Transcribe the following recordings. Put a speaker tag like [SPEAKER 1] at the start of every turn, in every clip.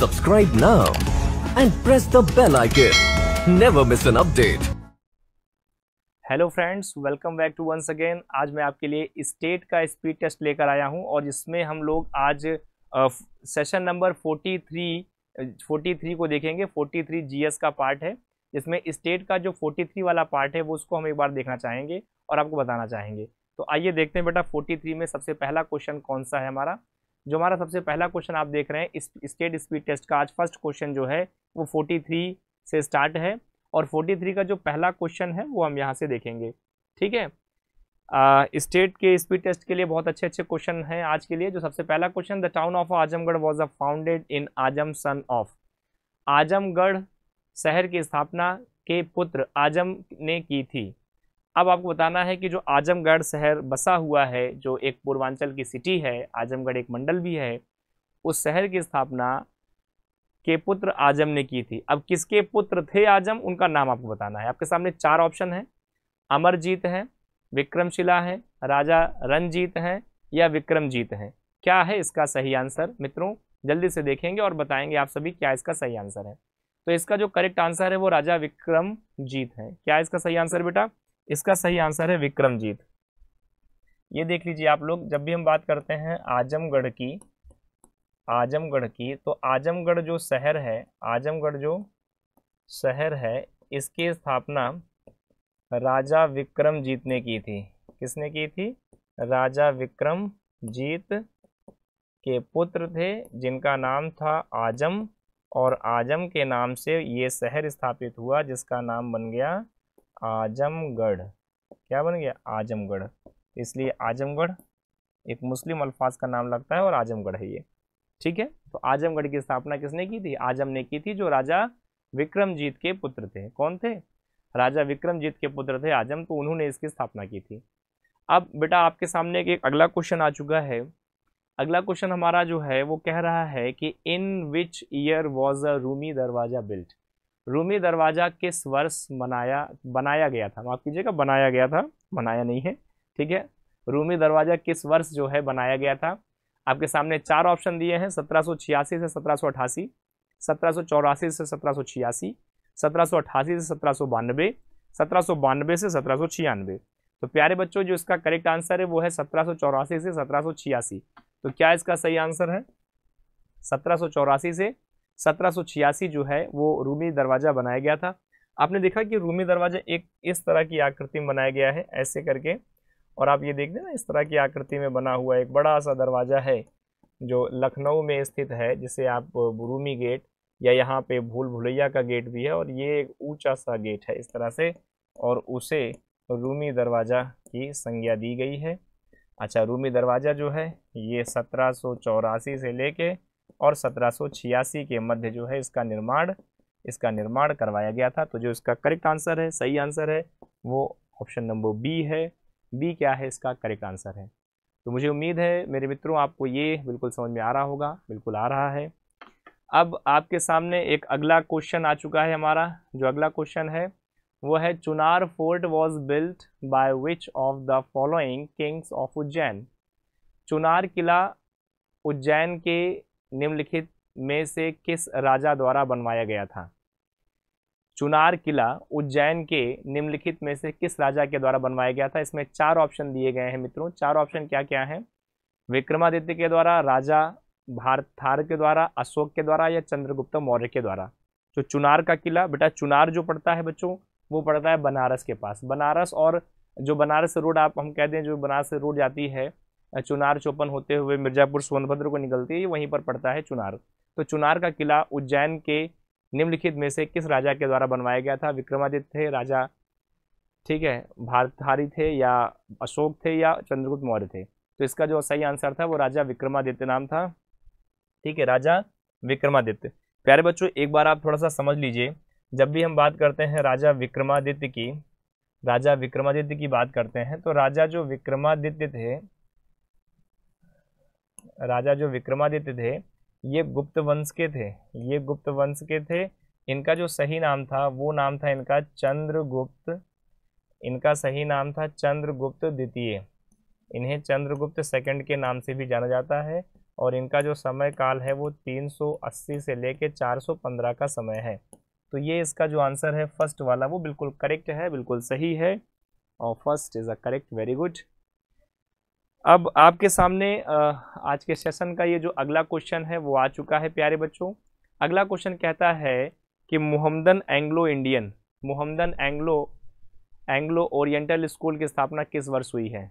[SPEAKER 1] Subscribe now and press the bell icon. Never miss an update. Hello friends welcome back to once again आज मैं आपके लिए state का speed test लेकर आया हूं और इसमें हम लोग आज सेशन नंबर 43 43 को देखेंगे 43 जीएस का पार्ट है जिसमें स्टेट का जो 43 वाला पार्ट है वो उसको हम एक बार देखना चाहेंगे और आपको बताना चाहेंगे तो आइए देखते हैं बेटा 43 में सबसे पहला क्वेश्चन कौन सा है हमारा जो हमारा सबसे पहला क्वेश्चन आप देख रहे हैं स्टेट स्पीड टेस्ट का आज फर्स्ट क्वेश्चन जो है वो फोर्टी थ्री से स्टार्ट है और फोर्टी थ्री का जो पहला क्वेश्चन है वो हम यहाँ से देखेंगे ठीक है स्टेट के स्पीड टेस्ट के लिए बहुत अच्छे अच्छे क्वेश्चन हैं आज के लिए जो सबसे पहला question the town of Azamgarh was a founded in Azam son of Azamgarh शहर की स्थापना के पुत्र आजम ने की थी अब आपको बताना है कि जो आजमगढ़ शहर बसा हुआ है जो एक पूर्वांचल की सिटी है आजमगढ़ एक मंडल भी है उस शहर की स्थापना के पुत्र आजम ने की थी अब किसके पुत्र थे आजम उनका नाम आपको बताना है आपके सामने चार ऑप्शन है अमरजीत है विक्रमशिला है राजा रणजीत हैं या विक्रमजीत हैं क्या है इसका सही आंसर मित्रों जल्दी से देखेंगे और बताएंगे आप सभी क्या इसका सही आंसर है तो इसका जो करेक्ट आंसर है वो राजा विक्रमजीत है क्या इसका सही आंसर बेटा इसका सही आंसर है विक्रमजीत ये देख लीजिए आप लोग जब भी हम बात करते हैं आजमगढ़ की आजमगढ़ की तो आजमगढ़ जो शहर है आजमगढ़ जो शहर है इसकी स्थापना राजा विक्रमजीत ने की थी किसने की थी राजा विक्रमजीत के पुत्र थे जिनका नाम था आजम और आजम के नाम से ये शहर स्थापित हुआ जिसका नाम बन गया आजमगढ़ क्या बन गया आजमगढ़ इसलिए आजमगढ़ एक मुस्लिम अल्फाज का नाम लगता है और आजमगढ़ है ये ठीक है तो आजमगढ़ की स्थापना किसने की थी आजम ने की थी जो राजा विक्रमजीत के पुत्र थे कौन थे राजा विक्रमजीत के पुत्र थे आजम तो उन्होंने इसकी स्थापना की थी अब बेटा आपके सामने एक अगला क्वेश्चन आ चुका है अगला क्वेश्चन हमारा जो है वो कह रहा है कि in which year was a Rumi Darwaza built Rumi दरवाज़ा किस वर्ष मनाया बनाया गया था माफ़ कीजिएगा बनाया गया था बनाया नहीं है ठीक है रूमी दरवाज़ा किस वर्ष जो है बनाया गया था आपके सामने चार ऑप्शन दिए हैं सत्रह से सत्रह सत्रह से सत्रह सत्रह से सत्रह बानवे सत्रह से सत्रह तो प्यारे बच्चों जो इसका करेक्ट आंसर है वो है सत्रह से सत्रह तो क्या इसका सही आंसर है सत्रह से सत्रह जो है वो रूमी दरवाज़ा बनाया गया था आपने देखा कि रूमी दरवाज़ा एक इस तरह की आकृति में बनाया गया है ऐसे करके और आप ये देख देना इस तरह की आकृति में बना हुआ एक बड़ा सा दरवाज़ा है जो लखनऊ में स्थित है जिसे आप रूमी गेट या यहाँ पे भूल भुलैया का गेट भी है और ये एक ऊंचा सा गेट है इस तरह से और उसे रूमी दरवाज़ा की संज्ञा दी गई है अच्छा रूमी दरवाज़ा जो है ये सत्रह से लेके और सत्रह के मध्य जो है इसका निर्माण इसका निर्माण करवाया गया था तो जो इसका करेक्ट आंसर है सही आंसर है वो ऑप्शन नंबर बी है बी क्या है इसका करेक्ट आंसर है तो मुझे उम्मीद है मेरे मित्रों आपको ये बिल्कुल समझ में आ रहा होगा बिल्कुल आ रहा है अब आपके सामने एक अगला क्वेश्चन आ चुका है हमारा जो अगला क्वेश्चन है वो है Chunar fort was built by which of the following kings of Ujjain Chunar किला उज्जैन के निम्नलिखित में से किस राजा द्वारा बनवाया गया था चुनार किला उज्जैन के निम्नलिखित में से किस राजा के द्वारा बनवाया गया था इसमें चार ऑप्शन दिए गए हैं मित्रों चार ऑप्शन क्या क्या हैं विक्रमादित्य के द्वारा राजा भारथार के द्वारा अशोक के द्वारा या चंद्रगुप्त मौर्य के द्वारा तो चुनार का किला बेटा चुनार जो पड़ता है बच्चों वो पड़ता है बनारस के पास बनारस और जो बनारस रोड आप हम कहते हैं जो बनारस रोड जाती है चुनार चौपन होते हुए मिर्जापुर सोनभद्र को निकलती है वहीं पर पड़ता है चुनार तो चुनार का किला उज्जैन के निम्नलिखित में से किस राजा के द्वारा बनवाया गया था विक्रमादित्य थे राजा ठीक है भारतधारी थे या अशोक थे या चंद्रगुप्त मौर्य थे तो इसका जो सही आंसर था वो राजा विक्रमादित्य नाम था ठीक है राजा विक्रमादित्य प्यारे बच्चों एक बार आप थोड़ा सा समझ लीजिए जब भी हम बात करते हैं राजा विक्रमादित्य की राजा विक्रमादित्य की बात करते हैं तो राजा जो विक्रमादित्य थे राजा जो विक्रमादित्य थे ये गुप्त वंश के थे ये गुप्त वंश के थे इनका जो सही नाम था वो नाम था इनका चंद्रगुप्त इनका सही नाम था चंद्रगुप्त द्वितीय इन्हें चंद्रगुप्त सेकंड के नाम से भी जाना जाता है और इनका जो समय काल है वो 380 से लेके 415 का समय है तो ये इसका जो आंसर है फर्स्ट वाला वो बिल्कुल करेक्ट है बिल्कुल सही है और first is a correct very good अब आपके सामने आज के सेशन का ये जो अगला क्वेश्चन है वो आ चुका है प्यारे बच्चों अगला क्वेश्चन कहता है कि Mohammedan Anglo Indian Mohammedan Anglo Anglo Oriental school की स्थापना किस वर्ष हुई है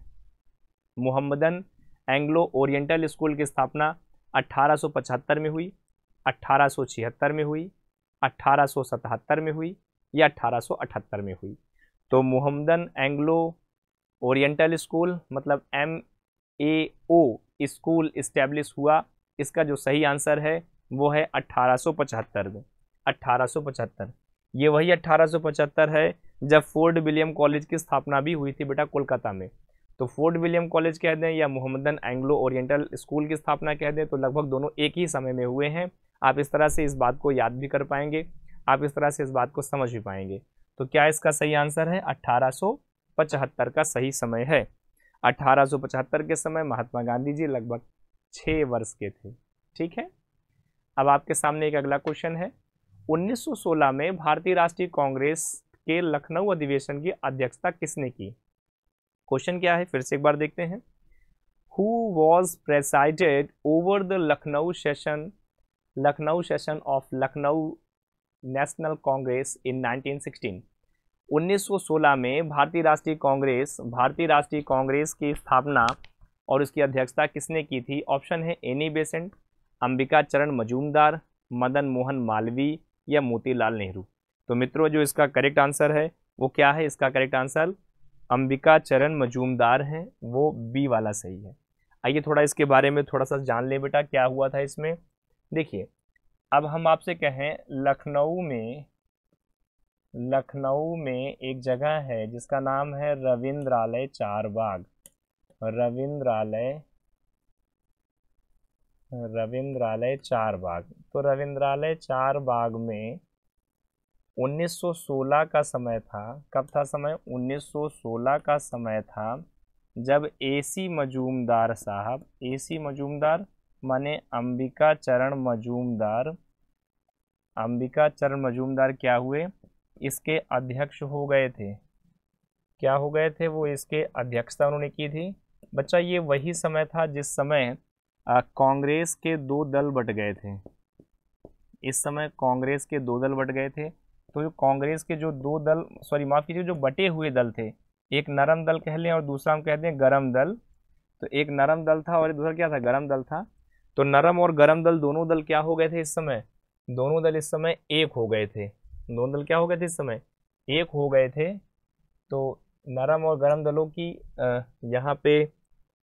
[SPEAKER 1] मोहम्मदन एंग्लो ओरिएंटल स्कूल की स्थापना 1875 में हुई 1876 में हुई 1877 में हुई या 1878 में हुई तो मोहम्मदन एंग्लो ओरिएंटल स्कूल मतलब M A O school establish हुआ इसका जो सही आंसर है वो है अट्ठारह में 1875 ये वही अट्ठारह है जब फोर्ड विलियम कॉलेज की स्थापना भी हुई थी बेटा कोलकाता में तो फोर्ट विलियम कॉलेज कह दें या मोहम्मदन एंग्लो ओरिएंटल स्कूल की स्थापना कह दें तो लगभग दोनों एक ही समय में हुए हैं आप इस तरह से इस बात को याद भी कर पाएंगे आप इस तरह से इस बात को समझ भी पाएंगे तो क्या इसका सही आंसर है अट्ठारह का सही समय है 1875 के समय महात्मा गांधी जी लगभग छः वर्ष के थे ठीक है अब आपके सामने एक अगला क्वेश्चन है 1916 में भारतीय राष्ट्रीय कांग्रेस के लखनऊ अधिवेशन की अध्यक्षता किसने की क्वेश्चन क्या है फिर से एक बार देखते हैं who was presided over the Lucknow session Lucknow session of Lucknow National Congress in 1916 1916 में भारतीय राष्ट्रीय कांग्रेस भारतीय राष्ट्रीय कांग्रेस की स्थापना और उसकी अध्यक्षता किसने की थी ऑप्शन है एनी बेसेंट अंबिका चरण मजूमदार मदन मोहन मालवी या मोतीलाल नेहरू तो मित्रों जो इसका करेक्ट आंसर है वो क्या है इसका करेक्ट आंसर अंबिका चरण मजूमदार हैं वो बी वाला सही है आइए थोड़ा इसके बारे में थोड़ा सा जान लें बेटा क्या हुआ था इसमें देखिए अब हम आपसे कहें लखनऊ में लखनऊ में एक जगह है जिसका नाम है रविंद्रालय चार बाग रविंद्रालय रविंद्रालय चार बाग तो रविंद्रालय चार बाग में 1916 का समय था कब था समय 1916 का समय था जब एसी मजूमदार साहब एसी मजूमदार माने अंबिका चरण मजूमदार अंबिका चरण मजूमदार क्या हुए इसके अध्यक्ष हो गए थे क्या हो गए थे वो इसके अध्यक्षता उन्होंने की थी बच्चा ये वही समय था जिस समय कांग्रेस के दो दल बट गए थे इस समय कांग्रेस के दो दल बट गए थे तो जो कांग्रेस के जो दो दल सॉरी माफ़ कीजिए जो बटे हुए दल थे एक नरम दल कह लें और दूसरा हम कहते हैं गर्म दल तो एक नरम दल था और दूसरा क्या था गर्म दल था तो नरम और गर्म दल दोनों दल क्या हो गए थे इस समय दोनों दल इस समय एक हो गए थे दोनों दल क्या हो गए थे इस समय एक हो गए थे तो नरम और गर्म दलों की यहाँ पे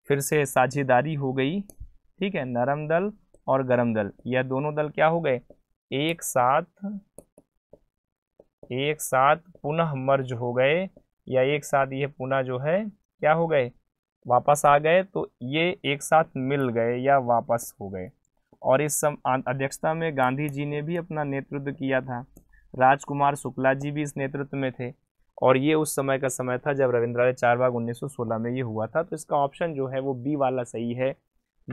[SPEAKER 1] फिर से साझेदारी हो गई ठीक है नरम दल और गर्म दल यह दोनों दल क्या हो गए एक साथ एक साथ पुनः मर्ज हो गए या एक साथ ये पुनः जो है क्या हो गए वापस आ गए तो ये एक साथ मिल गए या वापस हो गए और इस सम अध्यक्षता में गांधी जी ने भी अपना नेतृत्व किया था राजकुमार शुक्ला जी भी इस नेतृत्व में थे और ये उस समय का समय था जब रविंद्रालय चार बाग 1916 में ये हुआ था तो इसका ऑप्शन जो है वो बी वाला सही है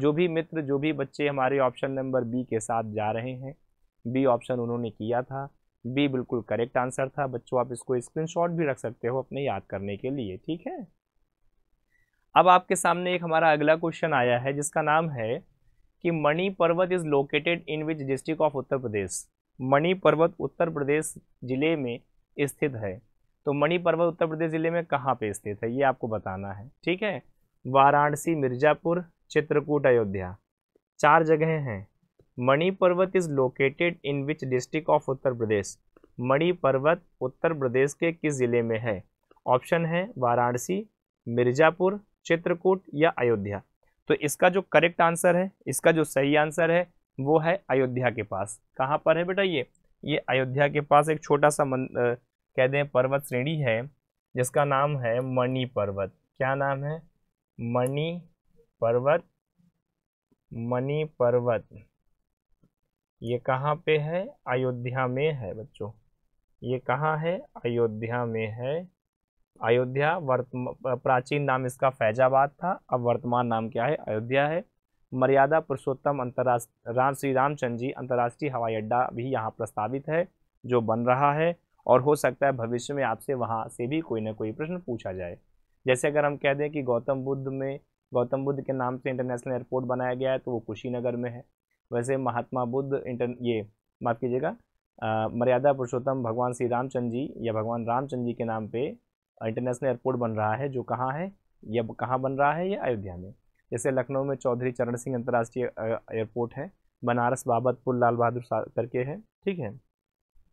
[SPEAKER 1] जो भी मित्र जो भी बच्चे हमारे ऑप्शन नंबर बी के साथ जा रहे हैं बी ऑप्शन उन्होंने किया था बी बिल्कुल करेक्ट आंसर था बच्चों आप इसको स्क्रीनशॉट भी रख सकते हो अपने याद करने के लिए ठीक है अब आपके सामने एक हमारा अगला क्वेश्चन आया है जिसका नाम है कि Mani Parvat is located in which district of Uttar Pradesh Mani Parvat Uttar प्रदेश ज़िले में स्थित है तो मणि पर्वत उत्तर प्रदेश ज़िले में कहाँ पे स्थित है ये आपको बताना है ठीक है वाराणसी मिर्ज़ापुर चित्रकूट अयोध्या चार जगह हैं Mani Parvat is located in which district of Uttar Pradesh Mani Parvat Uttar Pradesh के किस ज़िले में है ऑप्शन है वाराणसी मिर्ज़ापुर चित्रकूट या अयोध्या तो इसका जो करेक्ट आंसर है इसका जो सही आंसर है वो है अयोध्या के पास कहाँ पर है बेटा ये ये अयोध्या के पास एक छोटा सा मन कह दें पर्वत श्रेणी है जिसका नाम है मणि पर्वत क्या नाम है मणि पर्वत मणि पर्वत ये कहाँ पे है अयोध्या में है बच्चों ये कहाँ है अयोध्या में है अयोध्या वर्तमान प्राचीन नाम इसका फैजाबाद था अब वर्तमान नाम क्या है अयोध्या है मर्यादा पुरुषोत्तम अंतर्राष्ट्रीय राम श्री रामचंद्र जी अंतर्राष्ट्रीय हवाई अड्डा भी यहाँ प्रस्तावित है जो बन रहा है और हो सकता है भविष्य में आपसे वहाँ से भी कोई ना कोई प्रश्न पूछा जाए जैसे अगर हम कह दें कि गौतम बुद्ध में गौतम बुद्ध के नाम से इंटरनेशनल एयरपोर्ट बनाया गया है तो वो कुशीनगर में है वैसे महात्मा बुद्ध इंटर ये माफ़ कीजिएगा मर्यादा पुरुषोत्तम भगवान श्री रामचंद्र जी या भगवान रामचंद्र जी के नाम पे इंटरनेशनल एयरपोर्ट बन रहा है जो कहाँ है या कहाँ बन रहा है या अयोध्या में जैसे लखनऊ में चौधरी चरण सिंह अंतर्राष्ट्रीय एयरपोर्ट है बनारस बाबतपुर लाल बहादुर करके है ठीक है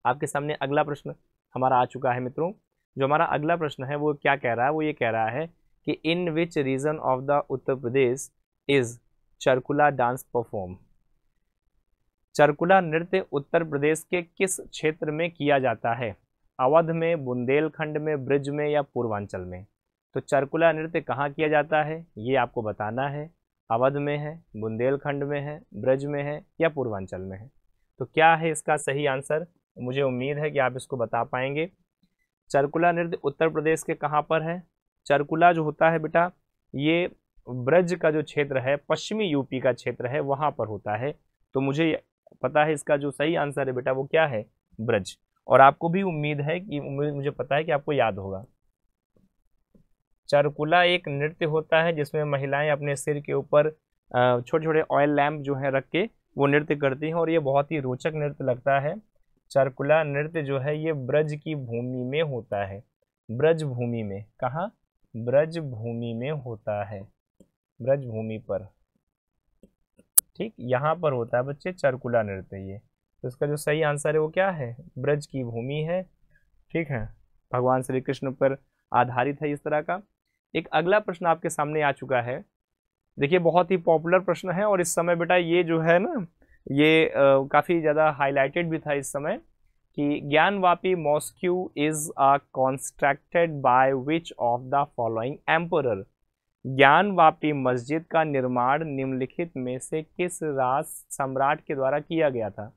[SPEAKER 1] आपके सामने अगला प्रश्न हमारा आ चुका है मित्रों जो हमारा अगला प्रश्न है वो क्या कह रहा है वो ये कह रहा है कि in which region of the Uttar Pradesh is Charkula dance perform Charkula नृत्य उत्तर प्रदेश के किस क्षेत्र में किया जाता है अवध में बुंदेलखंड में ब्रिज में या पूर्वांचल में तो चरकुला नृत्य कहाँ किया जाता है ये आपको बताना है अवध में है बुंदेलखंड में है ब्रज में है या पूर्वांचल में है तो क्या है इसका सही आंसर मुझे उम्मीद है कि आप इसको बता पाएंगे चरकुला नृत्य उत्तर प्रदेश के कहाँ पर है चरकुला जो होता है बेटा ये ब्रज का जो क्षेत्र है पश्चिमी यूपी का क्षेत्र है वहाँ पर होता है तो मुझे पता है इसका जो सही आंसर है बेटा वो क्या है ब्रज और आपको भी उम्मीद है कि मुझे पता है कि आपको याद होगा चारकुला एक नृत्य होता है जिसमें महिलाएं अपने सिर के ऊपर छोटे छोटे ऑयल लैम्प जो है रख के वो नृत्य करती हैं और ये बहुत ही रोचक नृत्य लगता है चारकुला नृत्य जो है ये ब्रज की भूमि में होता है ब्रज भूमि में कहाँ ब्रज भूमि में होता है ब्रज भूमि पर ठीक यहाँ पर होता है बच्चे चरकुला नृत्य ये तो इसका जो सही आंसर है वो क्या है ब्रज की भूमि है ठीक है भगवान श्री कृष्ण पर आधारित है इस तरह का एक अगला प्रश्न आपके सामने आ चुका है देखिए बहुत ही पॉपुलर प्रश्न है और इस समय बेटा ये जो है ना ये काफ़ी ज़्यादा हाईलाइटेड भी था इस समय कि Gyanvapi mosque is a constructed by which of the following Gyan Gyanvapi मस्जिद का निर्माण निम्नलिखित में से किस राज सम्राट के द्वारा किया गया था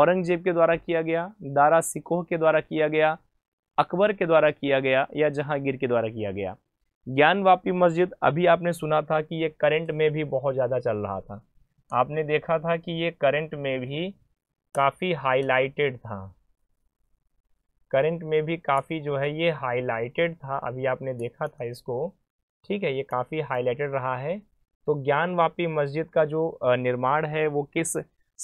[SPEAKER 1] औरंगजेब के द्वारा किया गया दारा सिकोह के द्वारा किया गया अकबर के द्वारा किया गया या जहांगीर के द्वारा किया गया ज्ञानवापी मस्जिद अभी आपने सुना था कि ये करंट में भी बहुत ज़्यादा चल रहा था आपने देखा था कि ये करंट में भी काफ़ी हाईलाइटेड था करंट में भी काफ़ी जो है ये हाईलाइटेड था अभी आपने देखा था इसको ठीक है ये काफ़ी हाईलाइटेड रहा है तो ज्ञानवापी मस्जिद का जो निर्माण है वो किस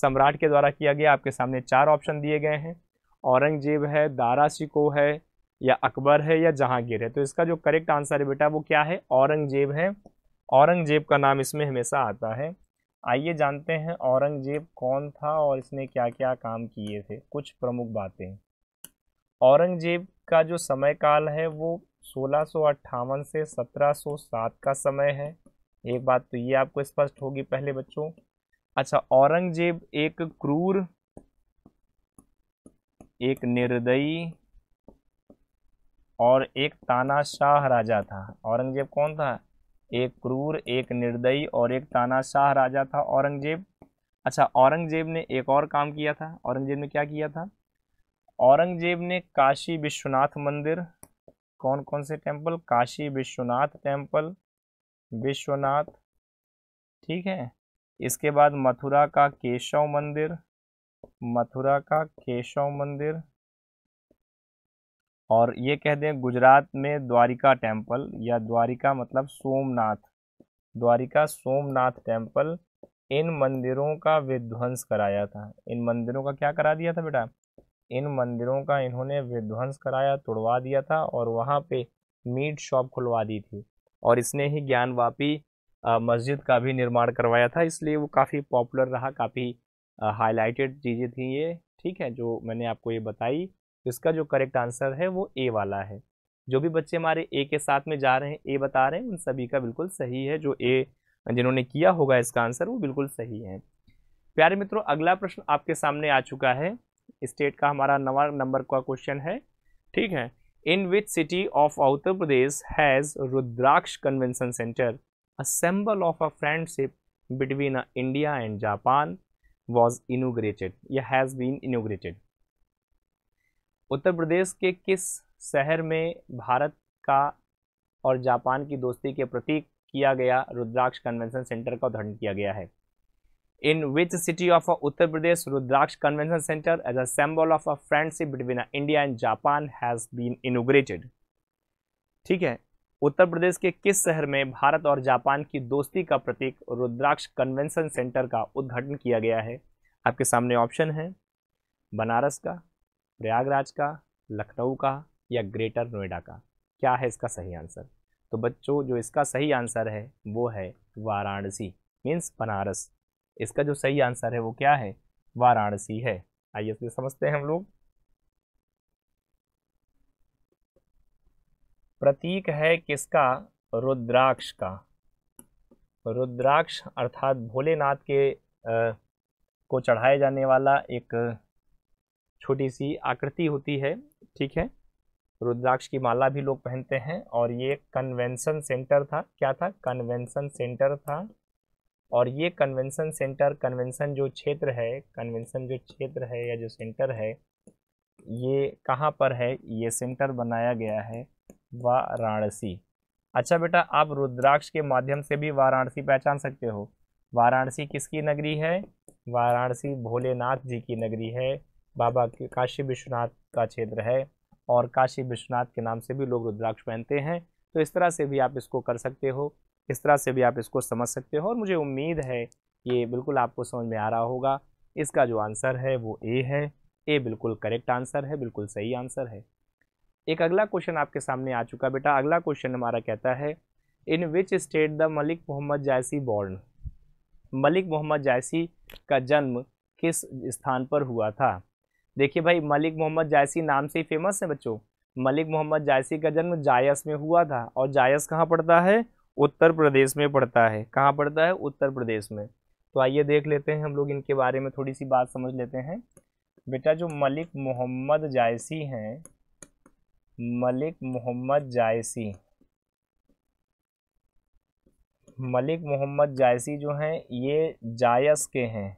[SPEAKER 1] सम्राट के द्वारा किया गया आपके सामने चार ऑप्शन दिए गए हैं औरंगजेब है दारा सिको है या अकबर है या जहांगीर है तो इसका जो करेक्ट आंसर है बेटा वो क्या है औरंगजेब है औरंगजेब का नाम इसमें हमेशा आता है आइए जानते हैं औरंगजेब कौन था और इसने क्या क्या काम किए थे कुछ प्रमुख बातें औरंगजेब का जो समय काल है वो सोलह से सत्रह का समय है एक बात तो ये आपको स्पष्ट होगी पहले बच्चों अच्छा औरंगजेब एक क्रूर एक निर्दयी और एक तानाशाह राजा था औरंगजेब कौन था एक क्रूर एक निर्दयी और एक तानाशाह राजा था औरंगजेब अच्छा औरंगजेब ने एक और काम किया था औरंगजेब ने क्या किया था औरंगजेब ने काशी विश्वनाथ मंदिर कौन कौन से टेम्पल काशी विश्वनाथ टेम्पल विश्वनाथ ठीक है इसके बाद मथुरा का केशव मंदिर मथुरा का केशव मंदिर और ये कह दें गुजरात में द्वारिका टेम्पल या द्वारिका मतलब सोमनाथ द्वारिका सोमनाथ टेम्पल इन मंदिरों का विध्वंस कराया था इन मंदिरों का क्या करा दिया था बेटा इन मंदिरों का इन्होंने विध्वंस कराया तोड़वा दिया था और वहाँ पे मीट शॉप खुलवा दी थी और इसने ही ज्ञानवापी मस्जिद का भी निर्माण करवाया था इसलिए वो काफ़ी पॉपुलर रहा काफ़ी हाईलाइटेड चीज़ें थी ये ठीक है जो मैंने आपको ये बताई तो इसका जो करेक्ट आंसर है वो ए वाला है जो भी बच्चे हमारे ए के साथ में जा रहे हैं ए बता रहे हैं उन सभी का बिल्कुल सही है जो ए जिन्होंने किया होगा इसका आंसर वो बिल्कुल सही है प्यारे मित्रों अगला प्रश्न आपके सामने आ चुका है स्टेट का हमारा नवा नंबर का क्वेश्चन है ठीक है in which city of Uttar Pradesh has Rudraksh convention centre assemble of a friendship between a India and Japan was inaugurated या has been inaugurated Uttar Pradesh के किस शहर में भारत का और जापान की दोस्ती के प्रतीक किया गया रुद्राक्ष कन्वेंशन सेंटर का उद्घाटन किया गया है in which city of Uttar Pradesh Rudraksh convention centre as a symbol of a friendship between India and Japan has been inaugurated ठीक है उत्तर प्रदेश के किस शहर में भारत और जापान की दोस्ती का प्रतीक रुद्राक्ष कन्वेंशन सेंटर का उद्घाटन किया गया है आपके सामने ऑप्शन है बनारस का प्रयागराज का लखनऊ का या ग्रेटर नोएडा का क्या है इसका सही आंसर तो बच्चों जो इसका सही आंसर है वो है वाराणसी मीन्स बनारस इसका जो सही आंसर है वो क्या है वाराणसी है आइए इसलिए समझते हैं हम लोग प्रतीक है किसका रुद्राक्ष का रुद्राक्ष अर्थात भोलेनाथ के आ, को चढ़ाए जाने वाला एक छोटी सी आकृति होती है ठीक है रुद्राक्ष की माला भी लोग पहनते हैं और ये कन्वेंशन सेंटर था क्या था कन्वेंशन सेंटर था और ये कन्वेंशन सेंटर कन्वेंशन जो क्षेत्र है कन्वेंशन जो क्षेत्र है या जो सेंटर है ये कहाँ पर है ये सेंटर बनाया गया है वाराणसी अच्छा बेटा आप रुद्राक्ष के माध्यम से भी वाराणसी पहचान सकते हो वाराणसी किसकी नगरी है वाराणसी भोलेनाथ जी की नगरी है बाबा के काशी विश्वनाथ का क्षेत्र है और काशी विश्वनाथ के नाम से भी लोग रुद्राक्ष पहनते हैं तो इस तरह से भी आप इसको कर सकते हो इस तरह से भी आप इसको समझ सकते हो और मुझे उम्मीद है ये बिल्कुल आपको समझ में आ रहा होगा इसका जो आंसर है वो ए है ए बिल्कुल करेक्ट आंसर है बिल्कुल सही आंसर है एक अगला क्वेश्चन आपके सामने आ चुका बेटा अगला क्वेश्चन हमारा कहता है in which state the Malik Mohammad Jayasi born Malik Mohammad Jayasi का जन्म किस स्थान पर हुआ था देखिए भाई मलिक मोहम्मद जायसी नाम से ही फेमस है बच्चों मलिक मोहम्मद जायसी का जन्म जायस में हुआ था और जायस कहाँ पड़ता है उत्तर प्रदेश में पड़ता है कहाँ पड़ता है उत्तर प्रदेश में तो आइए देख लेते हैं हम लोग इनके बारे में थोड़ी सी बात समझ लेते हैं बेटा जो मलिक मोहम्मद जायसी हैं मलिक मोहम्मद जायसी मलिक मोहम्मद जायसी जो हैं ये जायस के हैं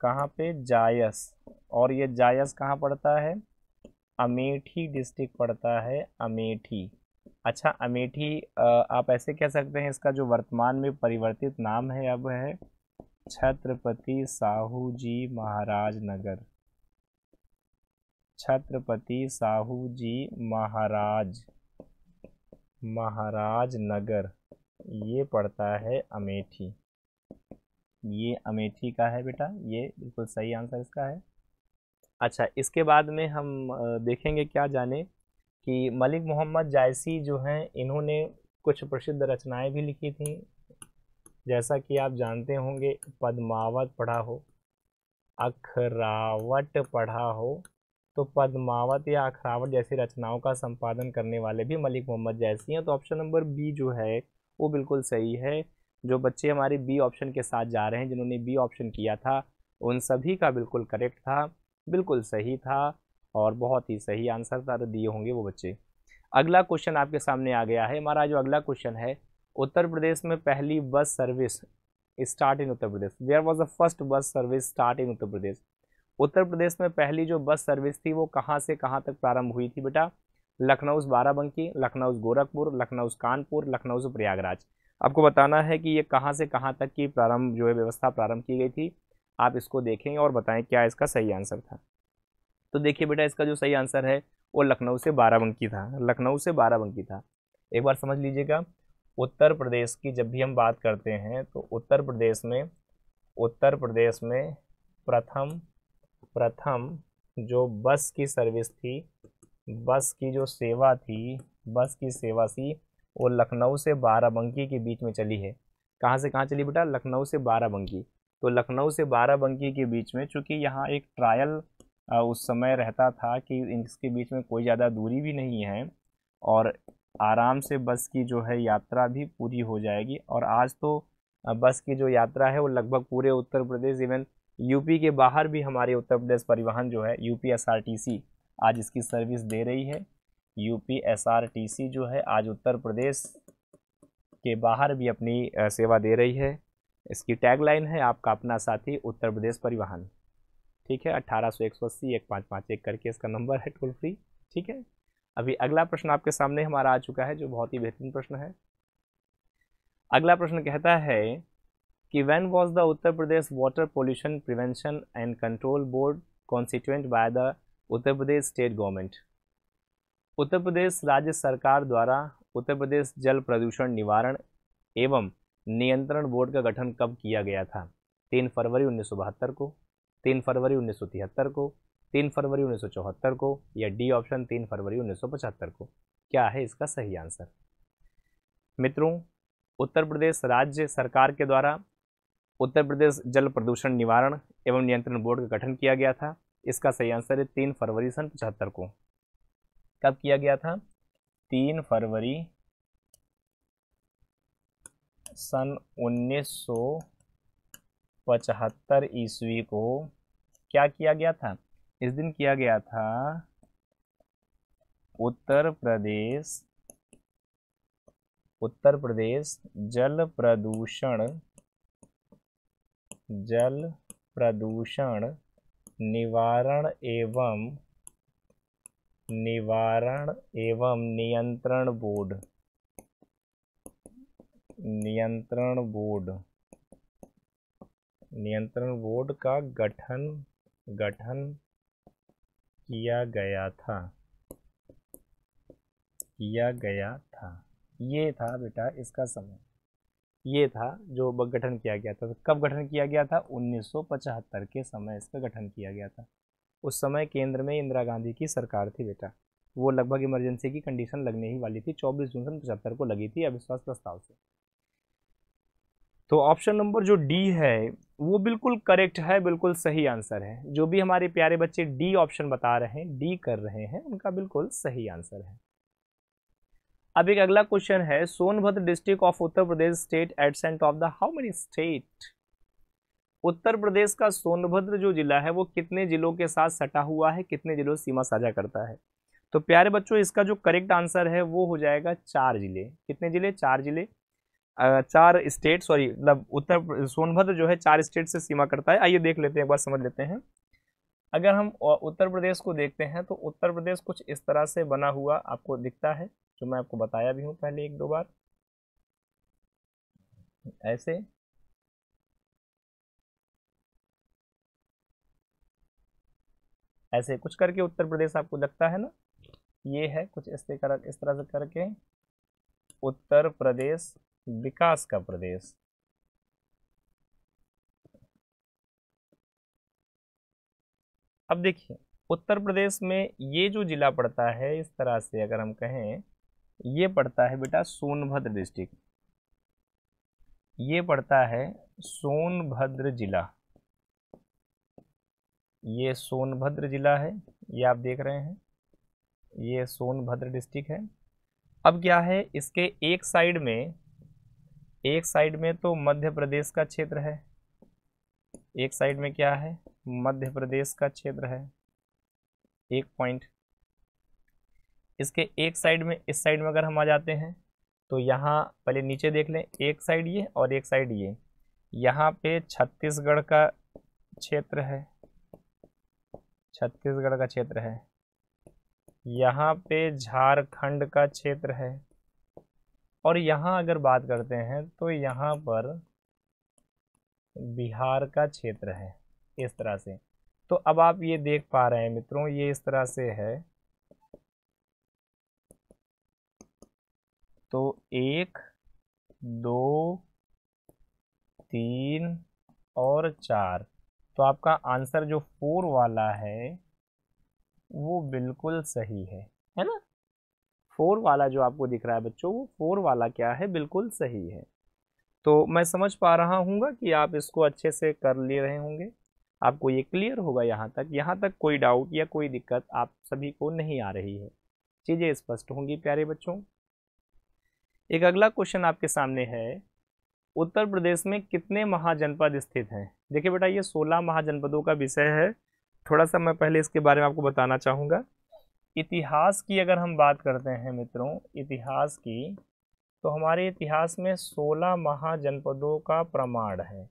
[SPEAKER 1] कहाँ पे जायस और ये जायस कहाँ पड़ता है अमेठी डिस्ट्रिक्ट पड़ता है अमेठी अच्छा अमेठी आप ऐसे कह सकते हैं इसका जो वर्तमान में परिवर्तित नाम है अब है छत्रपति साहू जी महाराज नगर छत्रपति साहू जी महाराज महाराज नगर ये पड़ता है अमेठी ये अमेठी का है बेटा ये बिल्कुल सही आंसर इसका है अच्छा इसके बाद में हम देखेंगे क्या जाने कि मलिक मोहम्मद जायसी जो हैं इन्होंने कुछ प्रसिद्ध रचनाएं भी लिखी थी जैसा कि आप जानते होंगे पद्मावत पढ़ा हो अखरावट पढ़ा हो तो पद्मावत या अखरावट जैसी रचनाओं का संपादन करने वाले भी मलिक मोहम्मद जैसी हैं तो ऑप्शन नंबर बी जो है वो बिल्कुल सही है जो बच्चे हमारे बी ऑप्शन के साथ जा रहे हैं जिन्होंने बी ऑप्शन किया था उन सभी का बिल्कुल करेक्ट था बिल्कुल सही था और बहुत ही सही आंसर था दिए होंगे वो बच्चे अगला क्वेश्चन आपके सामने आ गया है हमारा जो अगला क्वेश्चन है उत्तर प्रदेश में पहली bus service start in Uttar Pradesh where was the first bus service start in Uttar Pradesh Uttar Pradesh में पहली जो बस सर्विस थी वो कहाँ से कहाँ तक प्रारंभ हुई थी बेटा लखनऊ बाराबंकी लखनऊ गोरखपुर लखनऊ कानपुर लखनऊ प्रयागराज आपको बताना है कि ये कहाँ से कहाँ तक की प्रारंभ जो है व्यवस्था प्रारंभ की गई थी आप इसको देखें और बताएं क्या इसका सही आंसर था तो देखिए बेटा इसका जो सही आंसर है वो लखनऊ से बाराबंकी था लखनऊ से बाराबंकी था एक बार समझ लीजिएगा उत्तर प्रदेश की जब भी हम बात करते हैं तो उत्तर प्रदेश में उत्तर प्रदेश में प्रथम प्रथम जो बस की सर्विस थी बस की जो सेवा थी बस की सेवा थी वो लखनऊ से बाराबंकी के बीच में चली है कहाँ से कहाँ चली बेटा लखनऊ से बाराबंकी तो लखनऊ से बाराबंकी के बीच में चूँकि यहाँ एक ट्रायल उस समय रहता था कि इसके बीच में कोई ज़्यादा दूरी भी नहीं है और आराम से बस की जो है यात्रा भी पूरी हो जाएगी और आज तो बस की जो यात्रा है वो लगभग पूरे उत्तर प्रदेश इवन यूपी के बाहर भी हमारे उत्तर प्रदेश परिवहन जो है यूपी एसआरटीसी आज इसकी सर्विस दे रही है यूपीएसआरटीसी जो है आज उत्तर प्रदेश के बाहर भी अपनी सेवा दे रही है इसकी टैगलाइन है आपका अपना साथी उत्तर प्रदेश परिवहन ठीक है अट्ठारह सौ एक सौ अस्सी एक पाँच पाँच एक करके इसका नंबर है टोल फ्री ठीक है अभी अगला प्रश्न आपके सामने हमारा आ चुका है जो बहुत ही बेहतरीन प्रश्न है अगला प्रश्न कहता है कि when was the Uttar Pradesh water pollution prevention and control board constituent by the Uttar Pradesh state government Uttar Pradesh राज्य सरकार द्वारा उत्तर प्रदेश जल प्रदूषण निवारण एवं नियंत्रण बोर्ड का गठन कब किया गया था तीन फरवरी उन्नीस को तीन फरवरी उन्नीस को तीन फरवरी उन्नीस को या डी ऑप्शन तीन फरवरी उन्नीस को क्या है इसका सही आंसर मित्रों उत्तर प्रदेश राज्य सरकार के द्वारा उत्तर प्रदेश जल प्रदूषण निवारण एवं नियंत्रण बोर्ड का गठन किया गया था इसका सही आंसर है तीन फरवरी सन पचहत्तर को कब किया गया था तीन फरवरी सन 1975 ईस्वी को क्या किया गया था इस दिन किया गया था उत्तर प्रदेश उत्तर प्रदेश जल प्रदूषण जल प्रदूषण निवारण एवं निवारण एवं नियंत्रण बोर्ड नियंत्रण बोर्ड नियंत्रण बोर्ड का गठन गठन किया गया था किया गया था ये था बेटा इसका समय ये था जो गठन किया गया था तो कब गठन किया गया था 1975 के समय इसका गठन किया गया था उस समय केंद्र में इंदिरा गांधी की सरकार थी बेटा वो लगभग इमरजेंसी की कंडीशन लगने ही वाली थी 24 जून सन पचहत्तर को लगी थी अविश्वास प्रस्ताव से तो ऑप्शन नंबर जो डी है वो बिल्कुल करेक्ट है बिल्कुल सही आंसर है जो भी हमारे प्यारे बच्चे डी ऑप्शन बता रहे हैं डी कर रहे हैं उनका बिल्कुल सही आंसर है अब एक अगला क्वेश्चन है Sonbhadra district of Uttar Pradesh state adjacent of the how many state Uttar Pradesh का सोनभद्र जो जिला है वो कितने जिलों के साथ सटा हुआ है कितने जिलों से सीमा साझा करता है तो प्यारे बच्चों इसका जो करेक्ट आंसर है वो हो जाएगा चार जिले कितने जिले चार जिले चार स्टेट सॉरी मतलब उत्तर सोनभद्र जो है चार स्टेट से सीमा करता है आइए देख लेते हैं एक बार समझ लेते हैं अगर हम उत्तर प्रदेश को देखते हैं तो उत्तर प्रदेश कुछ इस तरह से बना हुआ आपको दिखता है जो मैं आपको बताया भी हूँ पहले एक दो बार ऐसे ऐसे कुछ करके उत्तर प्रदेश आपको लगता है ना ये है कुछ इस तरह इस तरह से करके उत्तर प्रदेश विकास का प्रदेश अब देखिए उत्तर प्रदेश में ये जो जिला पड़ता है इस तरह से अगर हम कहें ये पड़ता है बेटा सोनभद्र डिस्ट्रिक्ट ये पड़ता है सोनभद्र जिला ये सोनभद्र ज़िला है ये आप देख रहे हैं ये सोनभद्र डिस्ट्रिक्ट है अब क्या है इसके एक साइड में एक साइड में तो मध्य प्रदेश का क्षेत्र है एक साइड में क्या है मध्य प्रदेश का क्षेत्र है एक पॉइंट इसके एक साइड में इस साइड में अगर हम आ जाते हैं तो यहाँ पहले नीचे देख लें एक साइड ये और एक साइड ये यहाँ पे छत्तीसगढ़ का क्षेत्र है छत्तीसगढ़ का क्षेत्र है यहाँ पे झारखंड का क्षेत्र है और यहाँ अगर बात करते हैं तो यहाँ पर बिहार का क्षेत्र है इस तरह से तो अब आप ये देख पा रहे हैं मित्रों ये इस तरह से है तो एक दो तीन और चार तो आपका आंसर जो फोर वाला है वो बिल्कुल सही है है ना फोर वाला जो आपको दिख रहा है बच्चों वो फोर वाला क्या है बिल्कुल सही है तो मैं समझ पा रहा हूँगा कि आप इसको अच्छे से कर ले रहे होंगे आपको ये क्लियर होगा यहाँ तक यहाँ तक कोई डाउट या कोई दिक्कत आप सभी को नहीं आ रही है चीज़ें स्पष्ट होंगी प्यारे बच्चों एक अगला क्वेश्चन आपके सामने है उत्तर प्रदेश में कितने महाजनपद स्थित हैं देखिए बेटा ये सोलह महाजनपदों का विषय है थोड़ा सा मैं पहले इसके बारे में आपको बताना चाहूँगा इतिहास की अगर हम बात करते हैं मित्रों इतिहास की तो हमारे इतिहास में सोलह महाजनपदों का प्रमाण है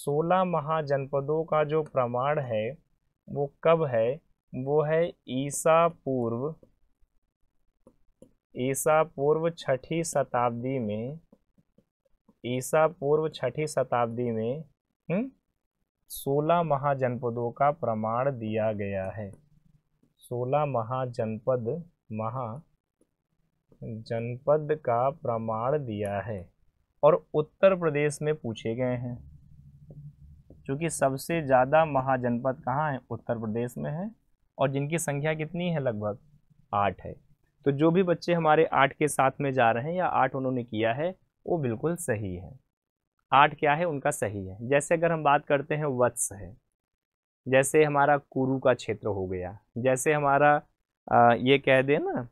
[SPEAKER 1] सोलह महाजनपदों का जो प्रमाण है वो कब है वो है ईसा पूर्व ईसा पूर्व छठी शताब्दी में ईसा पूर्व छठी शताब्दी में हम्म, सोलह महाजनपदों का प्रमाण दिया गया है सोलह महाजनपद महा जनपद का प्रमाण दिया है और उत्तर प्रदेश में पूछे गए हैं क्योंकि सबसे ज़्यादा महाजनपद कहाँ है उत्तर प्रदेश में है और जिनकी संख्या कितनी है लगभग आठ है तो जो भी बच्चे हमारे आठ के साथ में जा रहे हैं या आठ उन्होंने किया है वो बिल्कुल सही है आठ क्या है उनका सही है जैसे अगर हम बात करते हैं वत्स है जैसे हमारा कुरु का क्षेत्र हो गया जैसे हमारा आ, ये कह दे ना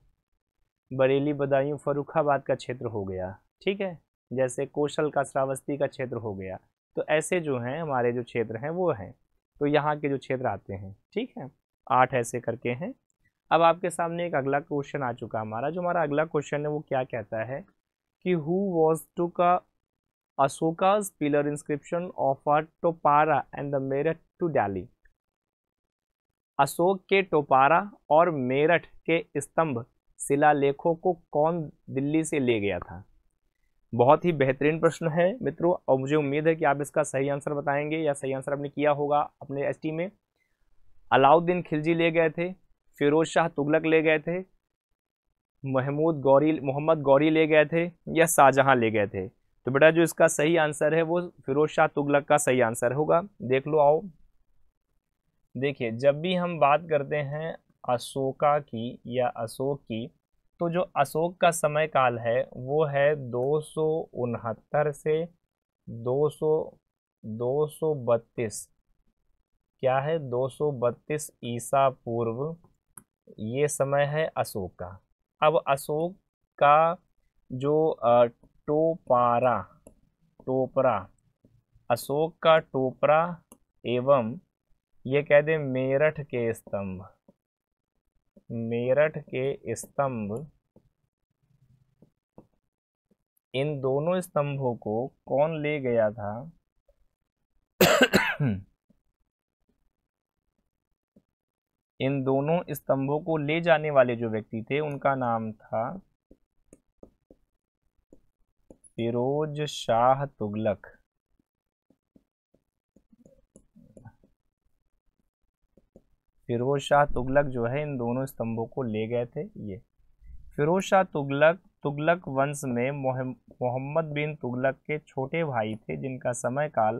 [SPEAKER 1] बरेली बदायूं फरुखाबाद का क्षेत्र हो गया ठीक है जैसे कौशल का श्रावस्ती का क्षेत्र हो गया तो ऐसे जो हैं हमारे जो क्षेत्र हैं वो हैं तो यहाँ के जो क्षेत्र आते हैं ठीक है आठ ऐसे करके हैं अब आपके सामने एक अगला क्वेश्चन आ चुका हमारा जो हमारा अगला क्वेश्चन है वो क्या कहता है कि टू का Toka pillar inscription of offered Topra and the Meerut to Delhi. Ashok के टोपारा और मेरठ के स्तंभ शिलालेखों को कौन दिल्ली से ले गया था बहुत ही बेहतरीन प्रश्न है मित्रों और मुझे उम्मीद है कि आप इसका सही आंसर बताएंगे या सही आंसर आपने किया होगा अपने एसटी में अलाउद्दीन खिलजी ले गए थे फिरोज शाह तुगलक ले गए थे महमूद गौरी मोहम्मद गौरी ले गए थे या शाहजहाँ ले गए थे तो बेटा जो इसका सही आंसर है वो फिरोज शाह तुगलक का सही आंसर होगा देख लो आओ देखिए जब भी हम बात करते हैं अशोका की या अशोक की तो जो अशोक का समय काल है वो है दो से दो सौ बत्तीस क्या है 232 ईसा पूर्व ये समय है अशोक का अब अशोक का जो टोपारा टोपरा अशोक का टोपरा एवं ये कह दें मेरठ के स्तंभ मेरठ के स्तंभ इन दोनों स्तंभों को कौन ले गया था इन दोनों स्तंभों को ले जाने वाले जो व्यक्ति थे उनका नाम था फिरोज शाह तुगलक फिरोज शाह तुगलक जो है इन दोनों स्तंभों को ले गए थे ये फिरोज शाह तुगलक तुगलक वंश में मोहम्मद बिन तुगलक के छोटे भाई थे जिनका समय काल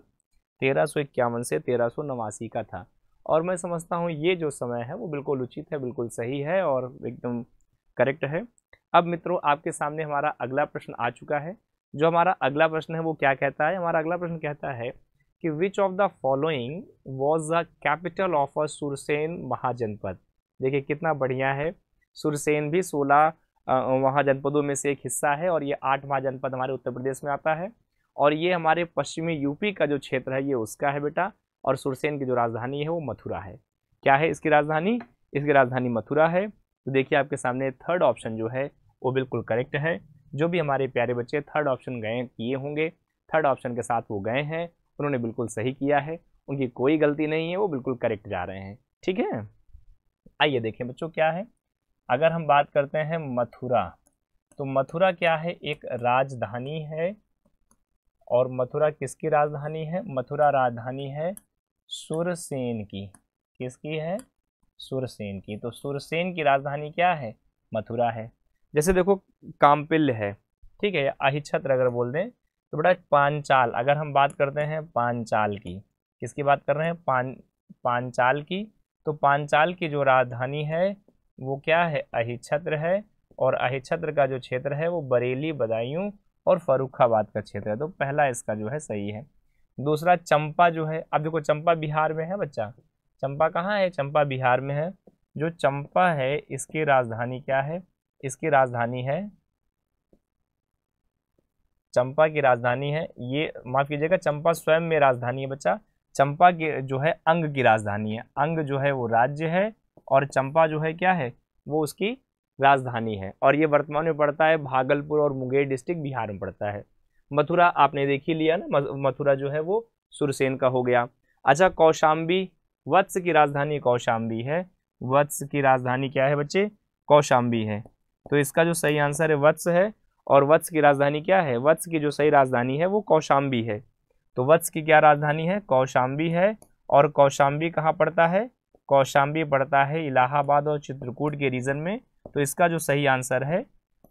[SPEAKER 1] तेरह से तेरह का था और मैं समझता हूँ ये जो समय है वो बिल्कुल उचित है बिल्कुल सही है और एकदम करेक्ट है अब मित्रों आपके सामने हमारा अगला प्रश्न आ चुका है जो हमारा अगला प्रश्न है वो क्या कहता है हमारा अगला प्रश्न कहता है कि which of the following was the capital of a Surasena Mahajanapada देखिए कितना बढ़िया है सुरसेन भी सोलह महाजनपदों में से एक हिस्सा है और ये आठ महाजनपद हमारे उत्तर प्रदेश में आता है और ये हमारे पश्चिमी यूपी का जो क्षेत्र है ये उसका है बेटा और सुरसेन की जो राजधानी है वो मथुरा है क्या है इसकी राजधानी इसकी राजधानी मथुरा है तो देखिए आपके सामने थर्ड ऑप्शन जो है वो बिल्कुल करेक्ट है जो भी हमारे प्यारे बच्चे थर्ड ऑप्शन गए किए होंगे थर्ड ऑप्शन के साथ वो गए हैं उन्होंने बिल्कुल सही किया है उनकी कोई गलती नहीं है वो बिल्कुल करेक्ट जा रहे हैं ठीक है आइए देखें बच्चों क्या है अगर हम बात करते हैं मथुरा तो मथुरा क्या है एक राजधानी है और मथुरा किसकी राजधानी है मथुरा राजधानी है सुरसेन की किसकी है सुरसेन की तो सुरसेन की राजधानी क्या है मथुरा है जैसे देखो कामपिल्य है ठीक है अहिछत्र अगर बोल दें तो बेटा पांचाल अगर हम बात करते हैं पांचाल की किसकी बात कर रहे हैं पान पांचाल की तो पांचाल की जो राजधानी है वो क्या है अहिछत्र है और अहिछत्र का जो क्षेत्र है वो बरेली बदायूं और फरुखाबाद का क्षेत्र है तो पहला इसका जो है सही है दूसरा चंपा जो है अब देखो चंपा बिहार में है बच्चा चंपा कहाँ है चंपा बिहार में है जो चंपा है इसकी राजधानी क्या है इसकी राजधानी है चंपा की राजधानी है ये माफ़ कीजिएगा चंपा स्वयं में राजधानी है बच्चा चंपा की जो है अंग की राजधानी है अंग जो है वो राज्य है और चंपा जो है क्या है वो उसकी राजधानी है और ये वर्तमान में पड़ता है भागलपुर और मुंगेर डिस्ट्रिक्ट बिहार में पड़ता है मथुरा आपने देख ही लिया ना मथुरा जो है वो सुरसेन का हो गया अच्छा कौशाम्बी वत्स की राजधानी कौशाम्बी है वत्स की राजधानी क्या है बच्चे कौशाम्बी है तो इसका जो सही आंसर है वत्स है और वत्स की राजधानी क्या है वत्स की जो सही राजधानी है वो कौशाम्बी है तो वत्स की क्या राजधानी है कौशाम्बी है और कौशाम्बी कहाँ पड़ता है कौशाम्बी पड़ता है इलाहाबाद और चित्रकूट के रीजन में तो इसका जो सही आंसर है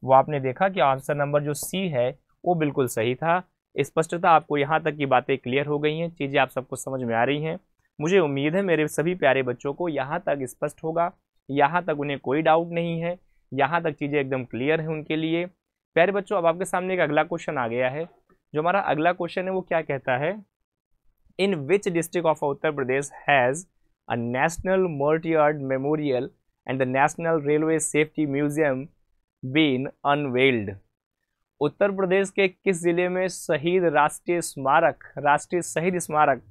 [SPEAKER 1] वो आपने देखा कि आंसर नंबर जो सी है वो बिल्कुल सही था स्पष्टता आपको यहाँ तक की बातें क्लियर हो गई हैं चीज़ें आप सबको समझ में आ रही हैं मुझे उम्मीद है मेरे सभी प्यारे बच्चों को यहाँ तक स्पष्ट होगा यहाँ तक उन्हें कोई डाउट नहीं है यहाँ तक चीज़ें एकदम क्लियर हैं उनके लिए प्यारे बच्चों अब आपके सामने एक अगला क्वेश्चन आ गया है जो हमारा अगला क्वेश्चन है वो क्या कहता है in which district of Uttar Pradesh has a national martyrs memorial and the national railway safety museum been unveiled Uttar Pradesh के किस जिले में शहीद राष्ट्रीय स्मारक राष्ट्रीय शहीद स्मारक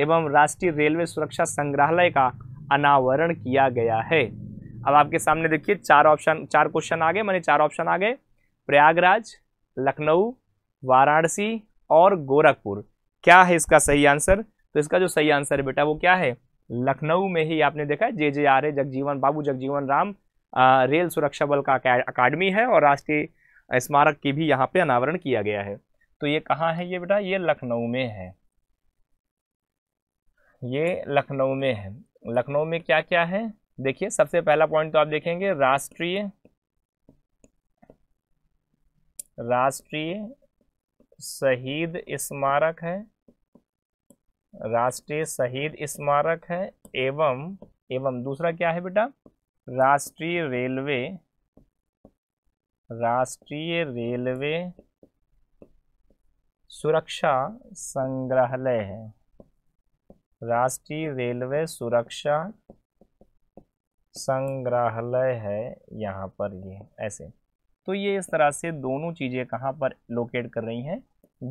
[SPEAKER 1] एवं राष्ट्रीय रेलवे सुरक्षा संग्रहालय का अनावरण किया गया है अब आपके सामने देखिए चार ऑप्शन चार क्वेश्चन आ गए मैंने चार ऑप्शन आ गए प्रयागराज लखनऊ वाराणसी और गोरखपुर क्या है इसका सही आंसर तो इसका जो सही आंसर है बेटा वो क्या है लखनऊ में ही आपने देखा J J R A Jagjivan Babu Jagjivan Ram आ, रेल सुरक्षा बल का अकाडमी है और राष्ट्रीय स्मारक की भी यहाँ पे अनावरण किया गया है तो ये कहाँ है ये बेटा ये लखनऊ में है ये लखनऊ में है लखनऊ में क्या क्या है देखिए सबसे पहला पॉइंट तो आप देखेंगे राष्ट्रीय राष्ट्रीय शहीद स्मारक है राष्ट्रीय शहीद स्मारक है एवं एवं दूसरा क्या है बेटा राष्ट्रीय रेलवे राष्ट्रीय रेलवे सुरक्षा संग्रहालय है राष्ट्रीय रेलवे सुरक्षा संग्रहालय है यहाँ पर ये ऐसे तो ये इस तरह से दोनों चीज़ें कहाँ पर लोकेट कर रही हैं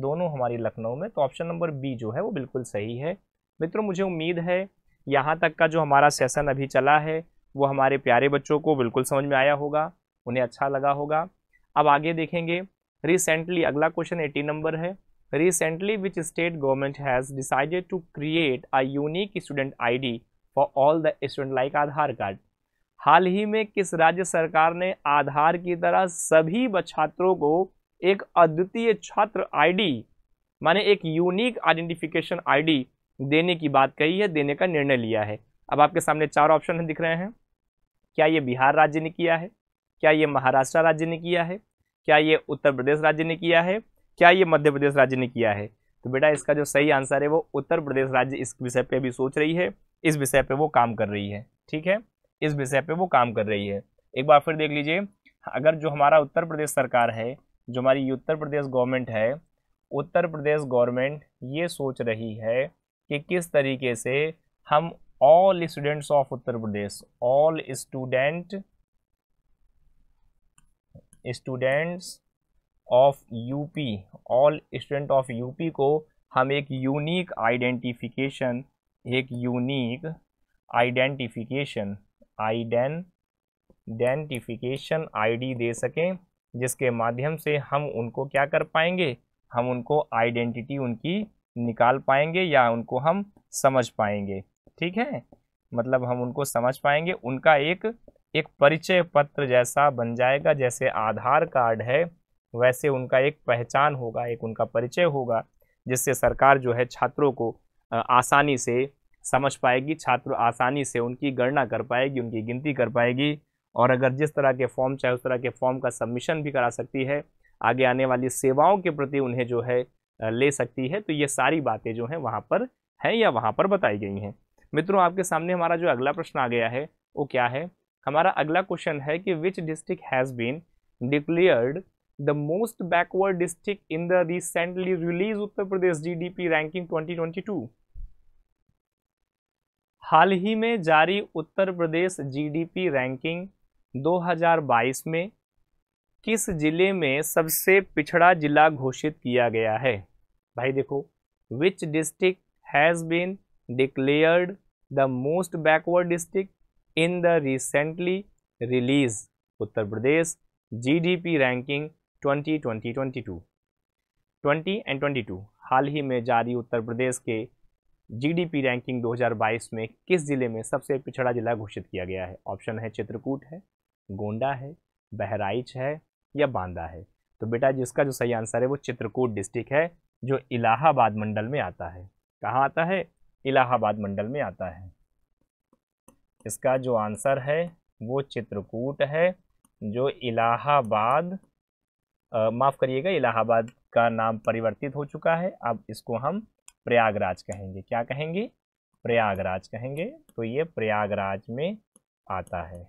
[SPEAKER 1] दोनों हमारी लखनऊ में तो ऑप्शन नंबर बी जो है वो बिल्कुल सही है मित्रों मुझे उम्मीद है यहाँ तक का जो हमारा सेशन अभी चला है वो हमारे प्यारे बच्चों को बिल्कुल समझ में आया होगा उन्हें अच्छा लगा होगा अब आगे देखेंगे रिसेंटली अगला क्वेश्चन एटीन नंबर है recently which state government has decided to create a unique student ID for all the student like Aadhaar card हाल ही में किस राज्य सरकार ने आधार की तरह सभी छात्रों को एक अद्वितीय छात्र आईडी माने एक यूनिक आइडेंटिफिकेशन आईडी देने की बात कही है देने का निर्णय लिया है अब आपके सामने चार ऑप्शन दिख रहे हैं क्या ये बिहार राज्य ने किया है क्या ये महाराष्ट्र राज्य ने किया है क्या ये उत्तर प्रदेश राज्य ने किया है क्या ये मध्य प्रदेश राज्य ने किया है तो बेटा इसका जो सही आंसर है वो उत्तर प्रदेश राज्य इस विषय पे भी सोच रही है इस विषय पे वो काम कर रही है ठीक है इस विषय पे वो काम कर रही है एक बार फिर देख लीजिए अगर जो हमारा उत्तर प्रदेश सरकार है जो हमारी उत्तर प्रदेश गवर्नमेंट है उत्तर प्रदेश गवर्नमेंट ये सोच रही है कि किस तरीके से हम all students of Uttar Pradesh all student students of UP all student of UP को हम एक यूनिक आइडेंटिफिकेशन एक unique identification iden identification ID दे सकें जिसके माध्यम से हम उनको क्या कर पाएंगे हम उनको आइडेंटिटी उनकी निकाल पाएंगे या उनको हम समझ पाएंगे ठीक है मतलब हम उनको समझ पाएंगे उनका एक एक परिचय पत्र जैसा बन जाएगा जैसे आधार कार्ड है वैसे उनका एक पहचान होगा एक उनका परिचय होगा जिससे सरकार जो है छात्रों को आसानी से समझ पाएगी छात्र आसानी से उनकी गणना कर पाएगी उनकी गिनती कर पाएगी और अगर जिस तरह के फॉर्म चाहे उस तरह के फॉर्म का सबमिशन भी करा सकती है आगे आने वाली सेवाओं के प्रति उन्हें जो है ले सकती है तो ये सारी बातें जो हैं वहाँ पर हैं या वहाँ पर बताई गई हैं मित्रों आपके सामने हमारा जो अगला प्रश्न आ गया है वो क्या है हमारा अगला क्वेश्चन है कि which district has been declared the most backward district in the recently release Uttar Pradesh GDP ranking 2022 हाल ही में जारी उत्तर प्रदेश जीडीपी रैंकिंग 2022 में किस जिले में सबसे पिछड़ा जिला घोषित किया गया है भाई देखो which district has been declared the most backward district in the recently release Uttar Pradesh GDP ranking 2020-22, 20 and 22 हाल ही में जारी उत्तर प्रदेश के जीडीपी रैंकिंग 2022 में किस ज़िले में सबसे पिछड़ा ज़िला घोषित किया गया है ऑप्शन है चित्रकूट है गोंडा है बहराइच है या बांदा है तो बेटा जिसका जो सही आंसर है वो चित्रकूट डिस्ट्रिक्ट है जो इलाहाबाद मंडल में आता है कहाँ आता है इलाहाबाद मंडल में आता है इसका जो आंसर है वो चित्रकूट है जो इलाहाबाद माफ़ करिएगा इलाहाबाद का नाम परिवर्तित हो चुका है अब इसको हम प्रयागराज कहेंगे क्या कहेंगे प्रयागराज कहेंगे तो ये प्रयागराज में आता है